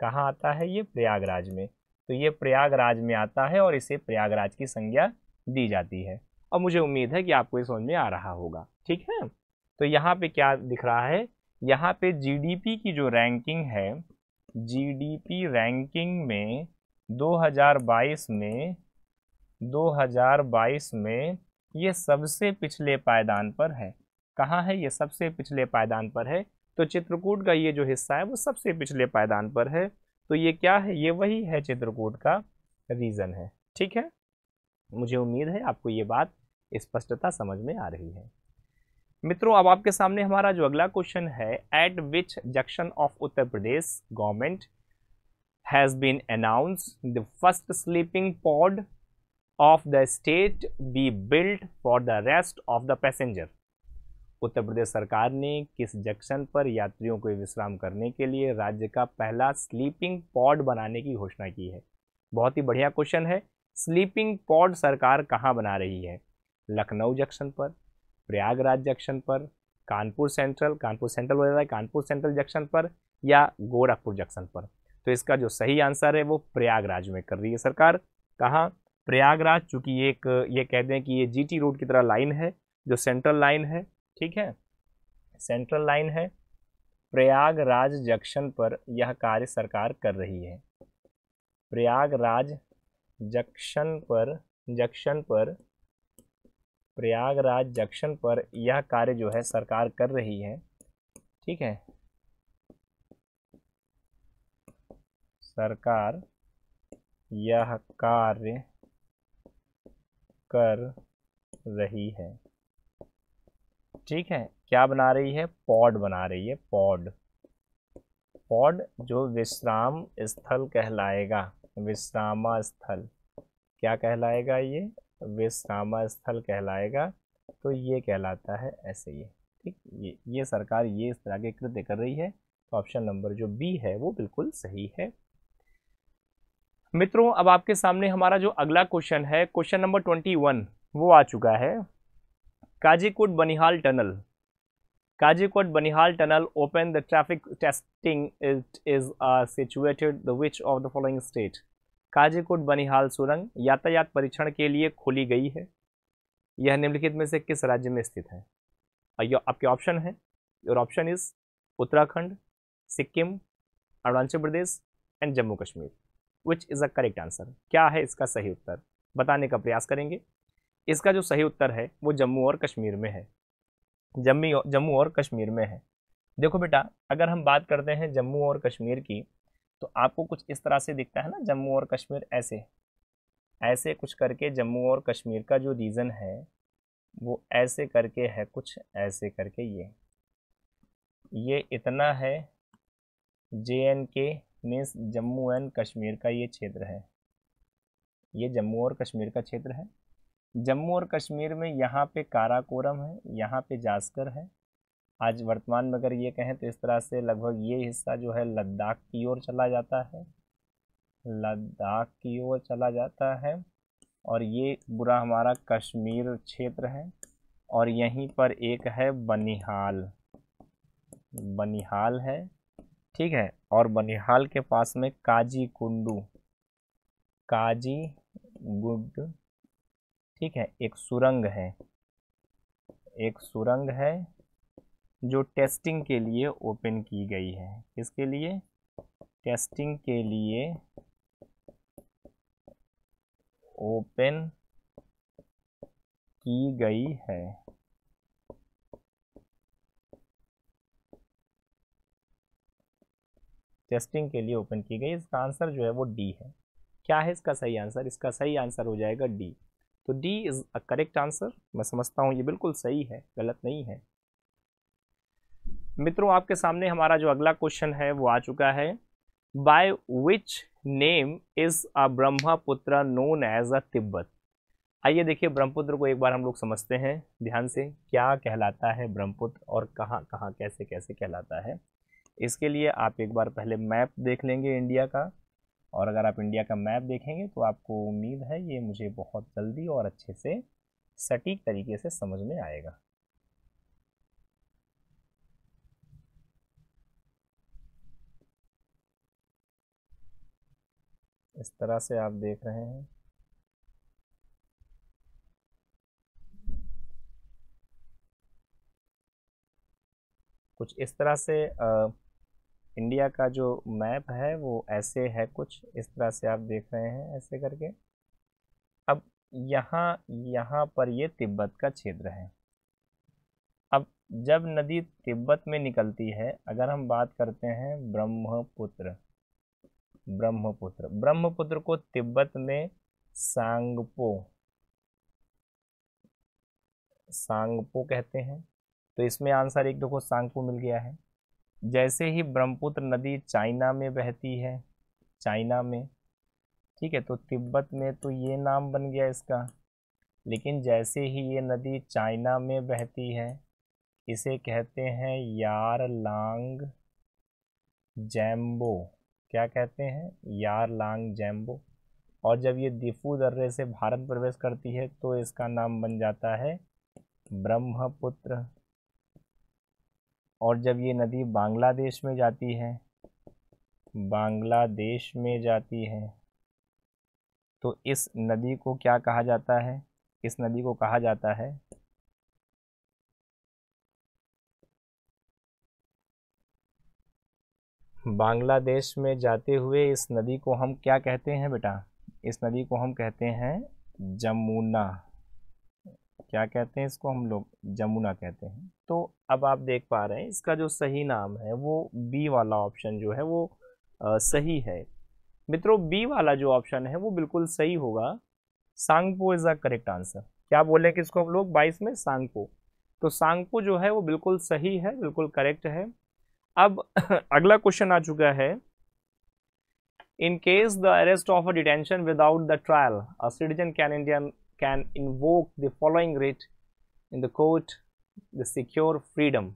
[SPEAKER 1] कहाँ आता है ये प्रयागराज में तो ये प्रयागराज में आता है और इसे प्रयागराज की संज्ञा दी जाती है और मुझे उम्मीद है कि आपको ये समझ में आ रहा होगा ठीक है तो यहाँ पे क्या दिख रहा है यहाँ पे जीडीपी की जो रैंकिंग है जीडीपी रैंकिंग में 2022 में 2022 में ये सबसे पिछले पायदान पर है कहाँ है ये सबसे पिछले पायदान पर है तो चित्रकूट का ये जो हिस्सा है वो सबसे पिछले पायदान पर है तो ये क्या है ये वही है चित्रकूट का रीज़न है ठीक है मुझे उम्मीद है आपको ये बात स्पष्टता समझ में आ रही है मित्रों अब आपके सामने हमारा जो अगला क्वेश्चन है at which junction of Uttar Pradesh government has been announce the first sleeping pod of the state be built for the rest of the passenger Uttar Pradesh सरकार ने किस जंक्शन पर यात्रियों को विश्राम करने के लिए राज्य का पहला स्लीपिंग पॉड बनाने की घोषणा की है बहुत ही बढ़िया क्वेश्चन है स्लीपिंग पॉड सरकार कहाँ बना रही है लखनऊ जंक्शन पर प्रयागराज जंक्शन पर कानपुर सेंट्रल कानपुर सेंट्रल हो जाता है कानपुर सेंट्रल जंक्शन पर या गोरखपुर जंक्शन पर तो इसका जो सही आंसर है वो प्रयागराज में कर रही है सरकार कहाँ प्रयागराज चूंकि एक ये कह दें कि ये जीटी रोड की तरह लाइन है जो सेंट्रल लाइन है ठीक है सेंट्रल लाइन है प्रयागराज जंक्शन पर यह कार्य सरकार कर रही है प्रयागराज जंक्शन पर जंक्शन पर प्रयागराज जंक्शन पर यह कार्य जो है सरकार कर रही है ठीक है सरकार यह कार्य कर रही है ठीक है क्या बना रही है पॉड बना रही है पॉड पॉड जो विश्राम स्थल कहलाएगा विश्रामा स्थल क्या कहलाएगा ये विश्रामा स्थल कहलाएगा तो ये कहलाता है ऐसे ही ठीक ये ये सरकार ये इस तरह के कृत्य कर रही है तो ऑप्शन नंबर जो बी है वो बिल्कुल सही है मित्रों अब आपके सामने हमारा जो अगला क्वेश्चन है क्वेश्चन नंबर ट्वेंटी वन वो आ चुका है Qazigund Banihal tunnel Qazigund Banihal tunnel open the traffic testing it is situated the which of the following state Qazigund Banihal सुरंग यातायात परीक्षण के लिए खोली गई है यह निम्नलिखित में से किस राज्य में स्थित है आपके ऑप्शन हैं your option is Uttarakhand Sikkim Arunachal Pradesh and Jammu Kashmir which is a correct answer क्या है इसका सही उत्तर बताने का प्रयास करेंगे इसका जो सही उत्तर है वो जम्मू और कश्मीर में है जम्मी जम्मू और कश्मीर में है देखो बेटा अगर हम बात करते हैं जम्मू और कश्मीर की तो आपको कुछ इस तरह से दिखता है ना जम्मू और कश्मीर ऐसे ऐसे कुछ करके जम्मू और कश्मीर का जो रीज़न है वो ऐसे करके है कुछ ऐसे करके ये ये इतना है J and K means Jammu and Kashmir का ये क्षेत्र है ये जम्मू और कश्मीर का क्षेत्र है जम्मू और कश्मीर में यहाँ पे काराकोरम है यहाँ पे जास्कर है आज वर्तमान में अगर ये कहें तो इस तरह से लगभग ये हिस्सा जो है लद्दाख की ओर चला जाता है लद्दाख की ओर चला जाता है और ये बुरा हमारा कश्मीर क्षेत्र है और यहीं पर एक है बनिहाल बनिहाल है ठीक है और बनिहाल के पास में काजी कुंडू काजी गुड ठीक है एक सुरंग है एक सुरंग है जो टेस्टिंग के लिए ओपन की गई है किसके लिए टेस्टिंग के लिए ओपन की गई है टेस्टिंग के लिए ओपन की गई इसका आंसर जो है वो डी है क्या है इसका सही आंसर इसका सही आंसर हो जाएगा डी तो D is a correct answer मैं समझता हूँ ये बिल्कुल सही है गलत नहीं है मित्रों आपके सामने हमारा जो अगला क्वेश्चन है वो आ चुका है by which name is a Brahmaputra known as a Tibet आइए देखिए ब्रह्मपुत्र को एक बार हम लोग समझते हैं ध्यान से क्या कहलाता है ब्रह्मपुत्र और कहाँ कहाँ कैसे कैसे कहलाता है इसके लिए आप एक बार पहले मैप देख लेंगे इंडिया का और अगर आप इंडिया का मैप देखेंगे तो आपको उम्मीद है ये मुझे बहुत जल्दी और अच्छे से सटीक तरीके से समझ में आएगा इस तरह से आप देख रहे हैं कुछ इस तरह से आ, इंडिया का जो मैप है वो ऐसे है कुछ इस तरह से आप देख रहे हैं ऐसे करके अब यहाँ यहाँ पर ये तिब्बत का क्षेत्र है अब जब नदी तिब्बत में निकलती है अगर हम बात करते हैं ब्रह्मपुत्र ब्रह्मपुत्र ब्रह्मपुत्र को तिब्बत में सांगपो सांगपो कहते हैं तो इसमें आंसर एक देखो सांगपो मिल गया है जैसे ही ब्रह्मपुत्र नदी चाइना में बहती है चाइना में ठीक है तो तिब्बत में तो ये नाम बन गया इसका लेकिन जैसे ही ये नदी चाइना में बहती है इसे कहते हैं यार लांग जैम्बो क्या कहते हैं यार लांग जैम्बो और जब ये दिफू दर्रे से भारत प्रवेश करती है तो इसका नाम बन जाता है ब्रह्मपुत्र और जब ये नदी बांग्लादेश में जाती है बांग्लादेश में जाती है तो इस नदी को क्या कहा जाता है इस नदी को कहा जाता है बांग्लादेश में जाते हुए इस नदी को हम क्या कहते हैं बेटा इस नदी को हम कहते हैं जमुना क्या कहते हैं इसको हम लोग जमुना कहते हैं तो अब आप देख पा रहे हैं इसका जो सही नाम है वो बी वाला ऑप्शन जो है वो आ, सही है मित्रों बी वाला जो ऑप्शन है वो बिल्कुल सही होगा Tsangpo is a correct answer क्या बोले कि इसको हम लोग बाईस में सांगपो तो सांगपो जो है वो बिल्कुल सही है बिल्कुल करेक्ट है अब अगला क्वेश्चन आ चुका है in case the arrest of a detention without the trial a citizen can Indian can invoke the following writ in the court the secure freedom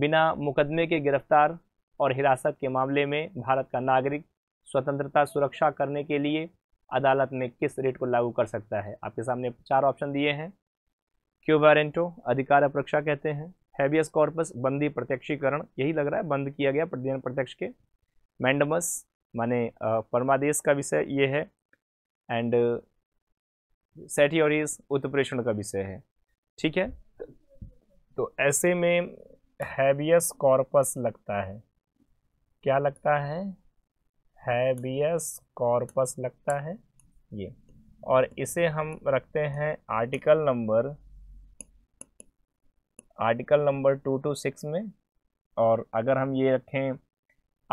[SPEAKER 1] बिना मुकदमे के गिरफ्तार और हिरासत के मामले में भारत का नागरिक स्वतंत्रता सुरक्षा करने के लिए अदालत में किस रेट को लागू कर सकता है आपके सामने चार ऑप्शन दिए हैं क्योबारेंटो अधिकार अपरक्षा कहते हैं हैबियस कॉर्पस बंदी प्रत्यक्षीकरण यही लग रहा है बंद किया गया प्रतिदिन प्रत्यक्ष के मैंडमस माने परमादेश का विषय ये है एंड सेटियोरिस उत्प्रेषण का विषय है ठीक है तो ऐसे में हैबियस कॉर्पस लगता है क्या लगता है हैबियस कॉर्पस लगता है ये और इसे हम रखते हैं article number article number two two six में और अगर हम ये रखें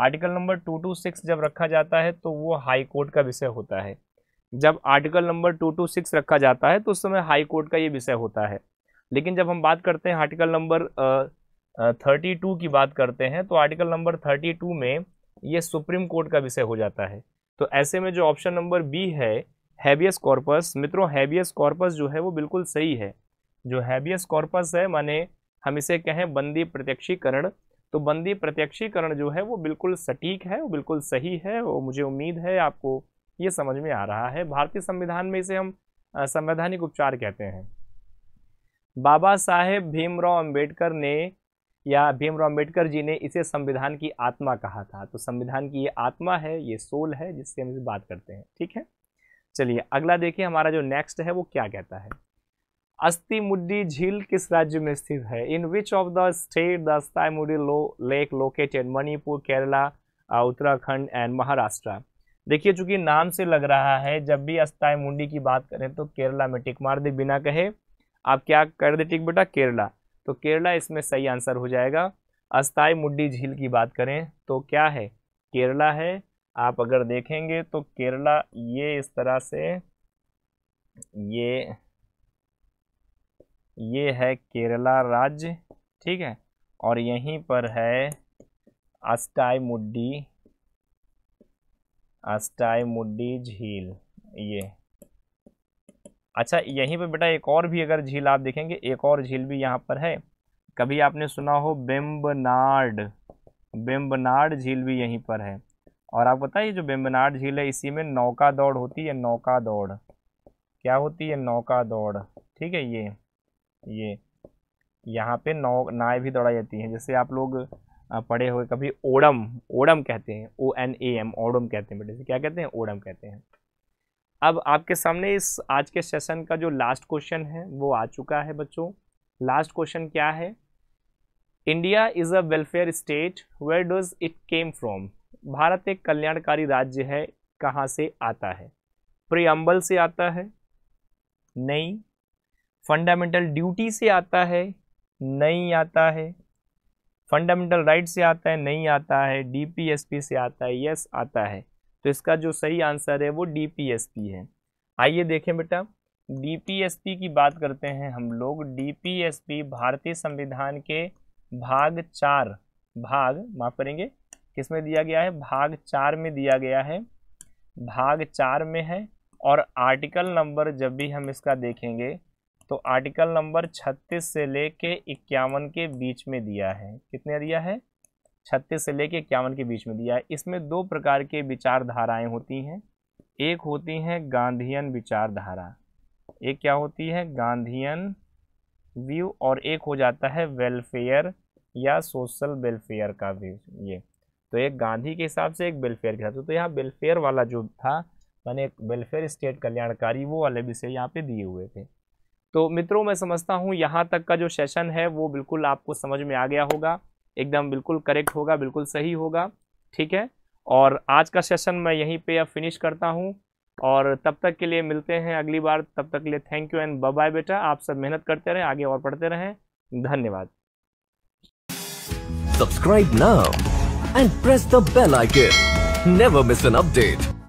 [SPEAKER 1] article number two two six जब रखा जाता है तो वो हाई कोर्ट का विषय होता है जब article number two two six रखा जाता है तो उस समय हाई कोर्ट का ये विषय होता है लेकिन जब हम बात करते हैं आर्टिकल नंबर थर्टी टू की बात करते हैं तो आर्टिकल नंबर थर्टी टू में ये सुप्रीम कोर्ट का विषय हो जाता है तो ऐसे में जो ऑप्शन नंबर बी है हैबियस कॉर्पस मित्रों हैबियस कॉर्पस जो है वो बिल्कुल सही है जो हैबियस कॉर्पस है माने हम इसे कहें बंदी प्रत्यक्षीकरण तो बंदी प्रत्यक्षीकरण जो है वो बिल्कुल सटीक है वो बिल्कुल सही है वो मुझे उम्मीद है आपको ये समझ में आ रहा है भारतीय संविधान में इसे हम संवैधानिक उपचार कहते हैं बाबा साहेब भीमराव अंबेडकर ने या भीमराव अंबेडकर जी ने इसे संविधान की आत्मा कहा था तो संविधान की ये आत्मा है ये सोल है जिससे हम इस बात करते हैं ठीक है चलिए अगला देखिए हमारा जो नेक्स्ट है वो क्या कहता है अस्थि मुडी झील किस राज्य में स्थित है in which of the state the muddy low lake located Manipur Kerala Uttarakhand and Maharashtra देखिए चूंकि नाम से लग रहा है जब भी अस्थाई मुंडी की बात करें तो केरला में टिक मार दे बिना कहे आप क्या कर दे टिक बेटा केरला तो केरला इसमें सही आंसर हो जाएगा अस्थाई मुड्डी झील की बात करें तो क्या है केरला है आप अगर देखेंगे तो केरला ये इस तरह से ये ये है केरला राज्य ठीक है और यहीं पर है अस्टाई मुड्डी झील ये अच्छा यहीं पर बेटा एक और भी अगर झील आप देखेंगे एक और झील भी यहाँ पर है कभी आपने सुना हो बेम्बनाड बेम्बनाड झील भी यहीं पर है और आप बताइए जो बेम्बनाड झील है इसी में नौका दौड़ होती है नौका दौड़ क्या होती है नौका दौड़ ठीक है ये ये यहाँ पे नौ नाए भी दौड़ाई जाती हैं जैसे आप लोग पढ़े हुए कभी ओडम ओडम कहते हैं O N A M Odum कहते हैं बेटे से क्या कहते हैं ओडम कहते हैं अब आपके सामने इस आज के सेशन का जो लास्ट क्वेश्चन है वो आ चुका है बच्चों लास्ट क्वेश्चन क्या है India is a welfare state where does it came from Bharat एक कल्याणकारी राज्य है कहाँ से आता है प्रियम्बल से आता है नहीं फंडामेंटल ड्यूटी से आता है नहीं आता है फंडामेंटल राइट से आता है नहीं आता है डीपीएसपी से आता है यस आता है तो इसका जो सही आंसर है वो डीपीएसपी है आइए देखें बेटा डीपीएसपी की बात करते हैं हम लोग डीपीएसपी भारतीय संविधान के भाग चार भाग माफ करेंगे किस में दिया गया है भाग चार में दिया गया है भाग चार में है और आर्टिकल नंबर जब भी हम इसका देखेंगे तो आर्टिकल नंबर 36 से लेके इक्यावन के बीच में दिया है कितने दिया है 36 से लेके इक्यावन के बीच में दिया है इसमें दो प्रकार के विचारधाराएं होती हैं एक होती हैं गांधीयन विचारधारा एक क्या होती है गांधीयन व्यू और एक हो जाता है वेलफेयर या सोशल वेलफेयर का व्यू ये तो एक गांधी के हिसाब से एक वेलफेयर के हिसाब से तो यहाँ वेलफेयर वाला जो था मैंने एक वेलफेयर स्टेट कल्याणकारी वो वाले विषय यहाँ पे दिए हुए थे तो मित्रों मैं समझता हूँ यहाँ तक का जो सेशन है वो बिल्कुल आपको समझ में आ गया होगा एकदम बिल्कुल करेक्ट होगा बिल्कुल सही होगा ठीक है और आज का सेशन मैं यहीं पे अब फिनिश करता हूँ और तब तक के लिए मिलते हैं अगली बार तब तक के लिए थैंक यू एंड बाय बेटा आप सब मेहनत करते रहें आगे और पढ़ते रहें धन्यवाद subscribe now and press the bell icon never miss an update